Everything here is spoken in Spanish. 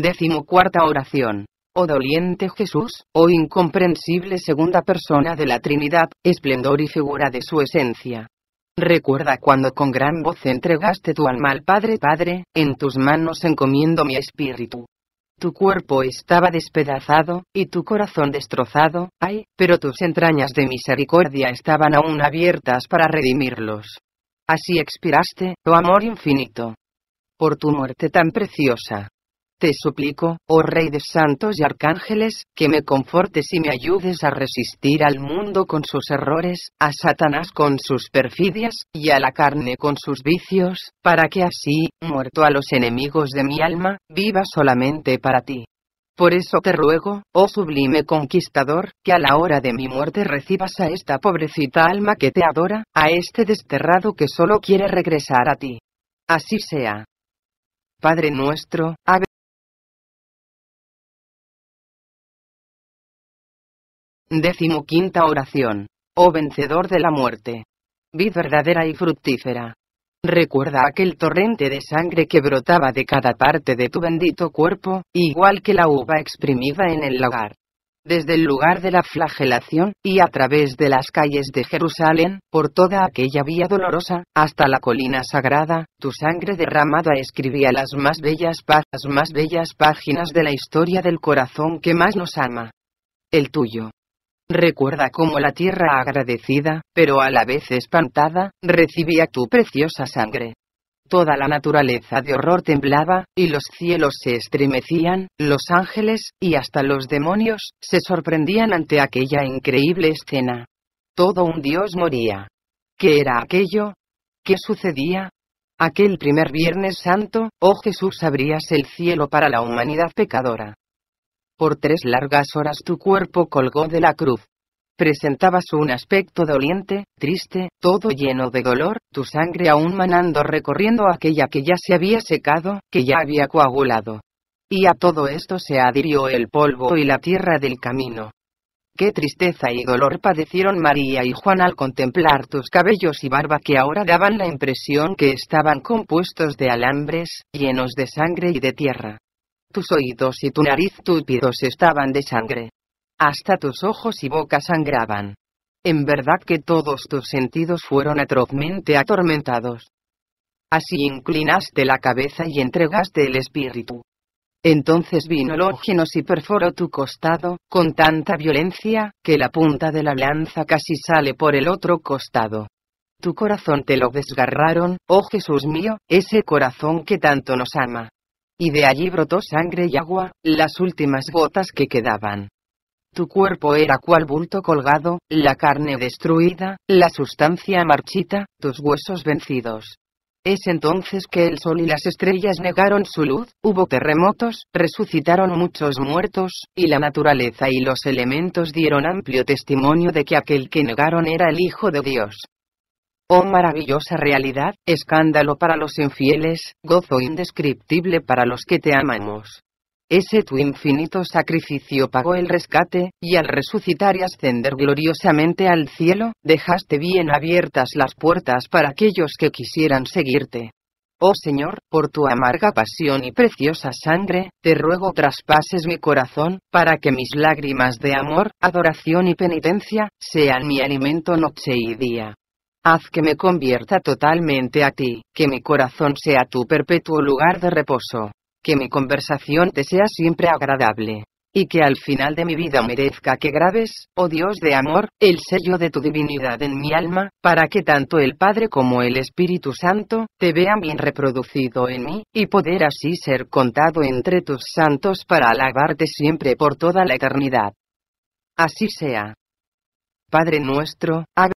Décimo cuarta oración. Oh doliente Jesús, oh incomprensible segunda persona de la Trinidad, esplendor y figura de su esencia. Recuerda cuando con gran voz entregaste tu alma al Padre Padre, en tus manos encomiendo mi espíritu. Tu cuerpo estaba despedazado, y tu corazón destrozado, ay, pero tus entrañas de misericordia estaban aún abiertas para redimirlos. Así expiraste, oh amor infinito. Por tu muerte tan preciosa, te suplico, oh Rey de santos y arcángeles, que me confortes y me ayudes a resistir al mundo con sus errores, a Satanás con sus perfidias, y a la carne con sus vicios, para que así, muerto a los enemigos de mi alma, viva solamente para ti. Por eso te ruego, oh sublime conquistador, que a la hora de mi muerte recibas a esta pobrecita alma que te adora, a este desterrado que solo quiere regresar a ti. Así sea. Padre nuestro, Décimo quinta oración. Oh vencedor de la muerte. Vid verdadera y fructífera. Recuerda aquel torrente de sangre que brotaba de cada parte de tu bendito cuerpo, igual que la uva exprimida en el lagar. Desde el lugar de la flagelación, y a través de las calles de Jerusalén, por toda aquella vía dolorosa, hasta la colina sagrada, tu sangre derramada escribía las más bellas, las más bellas páginas de la historia del corazón que más nos ama. El tuyo. Recuerda cómo la tierra agradecida, pero a la vez espantada, recibía tu preciosa sangre. Toda la naturaleza de horror temblaba, y los cielos se estremecían, los ángeles, y hasta los demonios, se sorprendían ante aquella increíble escena. Todo un dios moría. ¿Qué era aquello? ¿Qué sucedía? Aquel primer Viernes Santo, oh Jesús, abrías el cielo para la humanidad pecadora. Por tres largas horas tu cuerpo colgó de la cruz. Presentabas un aspecto doliente, triste, todo lleno de dolor, tu sangre aún manando recorriendo aquella que ya se había secado, que ya había coagulado. Y a todo esto se adhirió el polvo y la tierra del camino. Qué tristeza y dolor padecieron María y Juan al contemplar tus cabellos y barba que ahora daban la impresión que estaban compuestos de alambres, llenos de sangre y de tierra. Tus oídos y tu nariz túpidos estaban de sangre. Hasta tus ojos y boca sangraban. En verdad que todos tus sentidos fueron atrozmente atormentados. Así inclinaste la cabeza y entregaste el espíritu. Entonces vino órgenos y perforó tu costado, con tanta violencia, que la punta de la lanza casi sale por el otro costado. Tu corazón te lo desgarraron, oh Jesús mío, ese corazón que tanto nos ama y de allí brotó sangre y agua, las últimas gotas que quedaban. Tu cuerpo era cual bulto colgado, la carne destruida, la sustancia marchita, tus huesos vencidos. Es entonces que el sol y las estrellas negaron su luz, hubo terremotos, resucitaron muchos muertos, y la naturaleza y los elementos dieron amplio testimonio de que aquel que negaron era el Hijo de Dios. Oh maravillosa realidad, escándalo para los infieles, gozo indescriptible para los que te amamos. Ese tu infinito sacrificio pagó el rescate, y al resucitar y ascender gloriosamente al cielo, dejaste bien abiertas las puertas para aquellos que quisieran seguirte. Oh Señor, por tu amarga pasión y preciosa sangre, te ruego traspases mi corazón, para que mis lágrimas de amor, adoración y penitencia, sean mi alimento noche y día. Haz que me convierta totalmente a ti, que mi corazón sea tu perpetuo lugar de reposo, que mi conversación te sea siempre agradable, y que al final de mi vida merezca que grabes, oh Dios de amor, el sello de tu divinidad en mi alma, para que tanto el Padre como el Espíritu Santo te vean bien reproducido en mí, y poder así ser contado entre tus santos para alabarte siempre por toda la eternidad. Así sea. Padre nuestro, haga